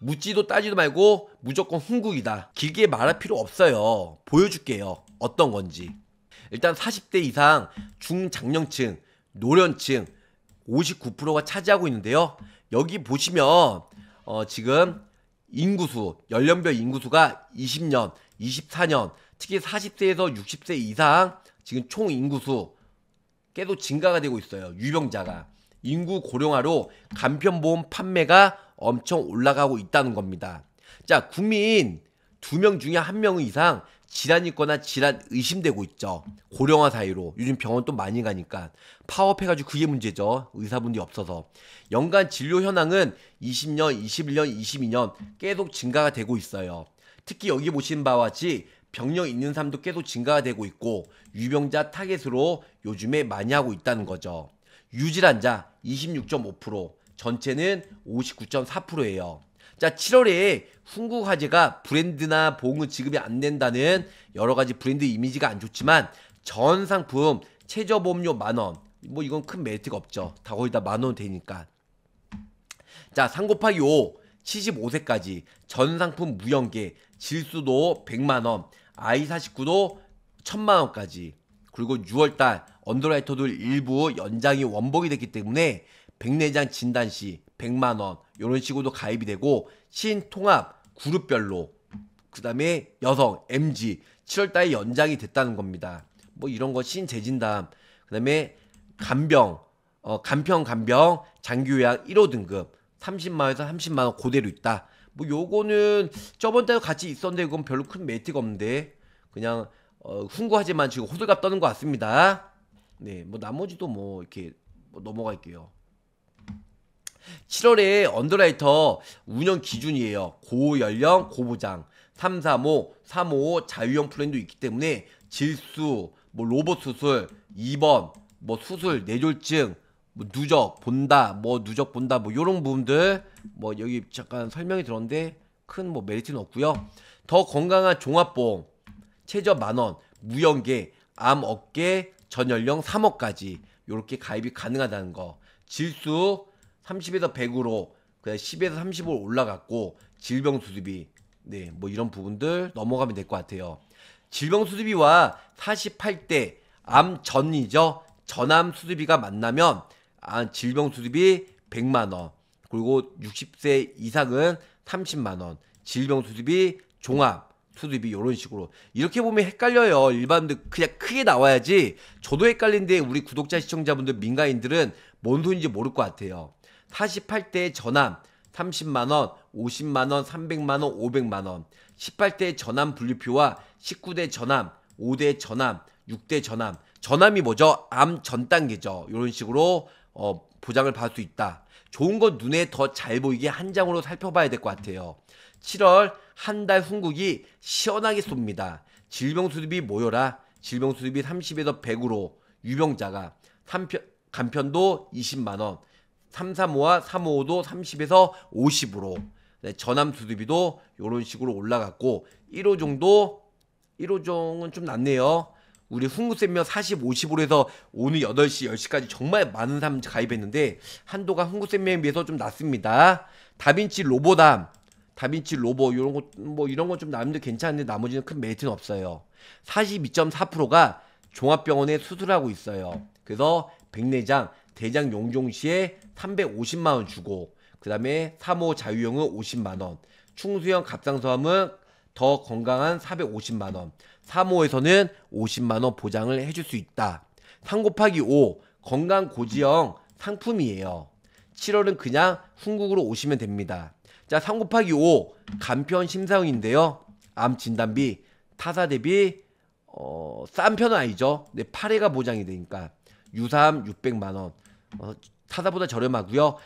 묻지도 따지도 말고 무조건 흥국이다 길게 말할 필요 없어요. 보여줄게요. 어떤 건지. 일단 40대 이상 중장년층, 노년층 59%가 차지하고 있는데요. 여기 보시면 어, 지금 인구수, 연령별 인구수가 20년, 24년, 특히 40세에서 60세 이상 지금 총 인구수 계속 증가가 되고 있어요. 유병자가. 인구 고령화로 간편보험 판매가 엄청 올라가고 있다는 겁니다. 자, 국민 두 명 중에 한 명 이상 질환이 있거나 질환 의심되고 있죠. 고령화 사이로. 요즘 병원 또 많이 가니까. 파업해가지고 그게 문제죠. 의사분들이 없어서. 연간 진료 현황은 20년, 21년, 22년 계속 증가가 되고 있어요. 특히 여기 보시는 바와 같이 병력 있는 사람도 계속 증가가 되고 있고 유병자 타겟으로 요즘에 많이 하고 있다는 거죠. 유질환자 26.5%, 전체는 59.4%예요. 자, 7월에 훈구 화재가 브랜드나 보험금 지급이 안 된다는 여러 가지 브랜드 이미지가 안 좋지만 전 상품 최저 보험료 만 원. 뭐 이건 큰 메리트가 없죠. 다 거의 다만원 되니까. 자, 3 곱하기 5. 75세까지 전 상품 무연계 질수도 100만 원, I49도 1000만 원까지. 그리고 6월 달언더라이터들 일부 연장이 원복이 됐기 때문에 백내장 진단시 100만원 이런 식으로도 가입이 되고 신통합 그룹별로 그 다음에 여성 MG 7월달에 연장이 됐다는 겁니다. 뭐 이런 거 신재진담 그 다음에 간병 어, 간평 간병 장기요약 1호 등급 30만원에서 30만원 고대로 있다. 뭐 요거는 저번 달에 같이 있었는데 그건 별로 큰 메이트가 없는데 그냥 어, 훈구하지만 지금 호들갑 떠는 것 같습니다. 네, 뭐 나머지도 뭐 이렇게 뭐 넘어갈게요. 7월에 언더라이터 운영 기준이에요. 고연령, 고보장, 335, 355 자유형 플랜도 있기 때문에 질수, 뭐 로봇 수술, 2번, 뭐 수술, 뇌졸증, 뭐 누적 본다, 뭐 누적 본다, 뭐 요런 부분들 뭐 여기 잠깐 설명이 들었는데 큰 뭐 메리트는 없고요. 더 건강한 종합보험, 최저 만원, 무연계, 암 어깨, 전연령 3억까지 요렇게 가입이 가능하다는 거. 질수, 30에서 100으로 그냥 10에서 30으로 올라갔고 질병 수습이 네, 뭐 이런 부분들 넘어가면 될 것 같아요. 질병 수습이와 48대 암 전이죠. 전암 수습이가 만나면 아, 질병 수습이 100만 원. 그리고 60세 이상은 30만 원. 질병 수습이 종합 수습이 이런 식으로 이렇게 보면 헷갈려요. 일반들 그냥 크게 나와야지. 저도 헷갈린데 우리 구독자 시청자분들 민간인들은 뭔 돈인지 모를 것 같아요. 48대의 전함 30만원, 50만원, 300만원, 500만원 18대 전함 분류표와 19대 전함, 5대 전함, 6대 전함 전함이 뭐죠? 암전 단계죠. 이런 식으로 어, 보장을 받을 수 있다. 좋은 건 눈에 더 잘 보이게 한 장으로 살펴봐야 될 것 같아요. 7월 한 달 훈국이 시원하게 쏩니다. 질병 수립이 모여라. 질병 수립이 30에서 100으로 유병자가 3편, 간편도 20만 원, 335와 355도 30에서 50으로 네, 전함 두드비도 이런 식으로 올라갔고 1호 정도 1호 종은좀 낮네요. 우리 흥구쌤며 40, 50으로 해서 오늘 8시, 10시까지 정말 많은 사람 가입했는데 한도가 흥구쌤에 비해서 좀 낮습니다. 다빈치 로보담, 다빈치 로보 뭐 이런 거뭐 이런 건좀남는 괜찮은데 나머지는 큰 메리트는 없어요. 42.4%가 종합병원에 수술하고 있어요. 그래서 백내장 대장 용종시에 350만 원 주고 그다음에 3호 자유형은 50만 원. 충수형 갑상선암은 더 건강한 450만 원. 3호에서는 50만 원 보장을 해줄 수 있다. 3 곱하기 5 건강 고지형 상품이에요. 7월은 그냥 흥국으로 오시면 됩니다. 자, 3 곱하기 5 간편 심사형인데요. 암 진단비 타사 대비 어, 싼 편은 아니죠. 네, 8회가 보장이 되니까 유삼 600만 원, 어, 타다보다 저렴하고요.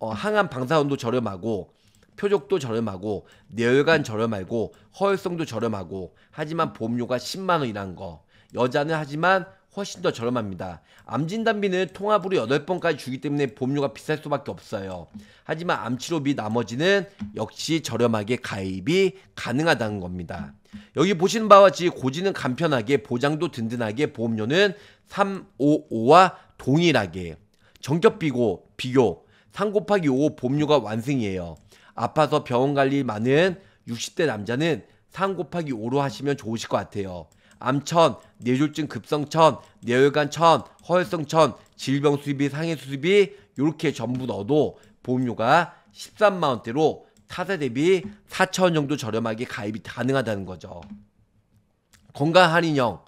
어, 항암 방사선도 저렴하고 표적도 저렴하고 뇌혈관 저렴하고 허혈성도 저렴하고 하지만 보험료가 10만 원이란 거. 여자는 하지만 훨씬 더 저렴합니다. 암진단비는 통합으로 8번까지 주기 때문에 보험료가 비쌀 수밖에 없어요. 하지만 암치료비 나머지는 역시 저렴하게 가입이 가능하다는 겁니다. 여기 보시는 바와 같이 고지는 간편하게 보장도 든든하게 보험료는 355와 동일하게 정겹비고 비교 3 곱하기 5 봄유가 완승이에요. 아파서 병원 갈일 많은 60대 남자는 3 곱하기 5로 하시면 좋으실 것 같아요. 암천, 뇌졸중 급성천, 뇌혈관천, 허혈성천, 질병 수입이 상해 수입이 이렇게 전부 넣어도 보험료가 13만원대로 타사 대비 4천원 정도 저렴하게 가입이 가능하다는 거죠. 건강 할인형,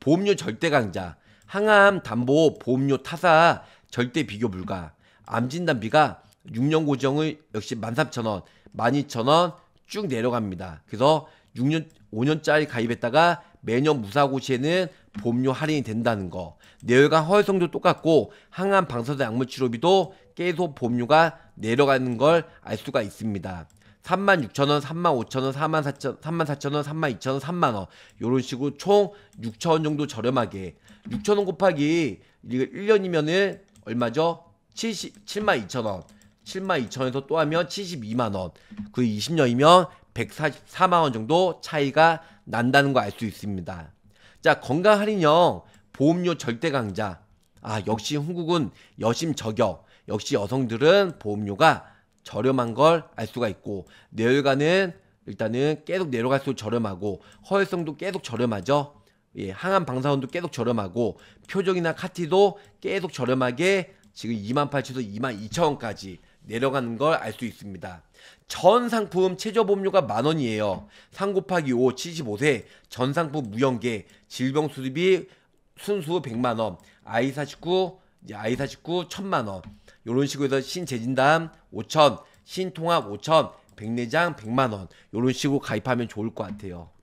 보험료 절대 강자, 항암, 담보, 보험료, 타사, 절대 비교 불가. 암진단비가 6년 고정을 역시 13,000원, 12,000원 쭉 내려갑니다. 그래서 6년, 5년짜리 가입했다가 매년 무사고시에는 보험료 할인이 된다는 거. 내열관 허혈성도 똑같고 항암 방사선 약물 치료비도 계속 보험료가 내려가는 걸 알 수가 있습니다. 36,000원, 35,000원, 44,000원, 34,000원, 32,000원, 3만원. 요런 식으로 총 6,000원 정도 저렴하게. 6,000원 곱하기 1년이면은 얼마죠? 70, 2 0 0원7 2 0 0 0원에서또 하면 72만 원. 그 20년이면 144만 원 정도 차이가 난다는 거 알 수 있습니다. 자, 건강 할인형 보험료 절대 강자. 아, 역시 한국은 여심 저격. 역시 여성들은 보험료가 저렴한 걸 알 수가 있고 내열가는 일단은 계속 내려갈수록 저렴하고 허혈성도 계속 저렴하죠. 예, 항암 방사선도 계속 저렴하고 표정이나 카티도 계속 저렴하게 지금 28,000에서 22,000원까지 내려가는 걸 알 수 있습니다. 전 상품 최저 보험료가 만 원이에요. 3 곱하기 5 75세 전 상품 무연계 질병 수리비 순수 100만 원, 아49 아이 49 1000만 원. 요런 식으로 해서 신재진담 5천, 신통합 5천, 백내장 100만 원. 요런 식으로 가입하면 좋을 것 같아요.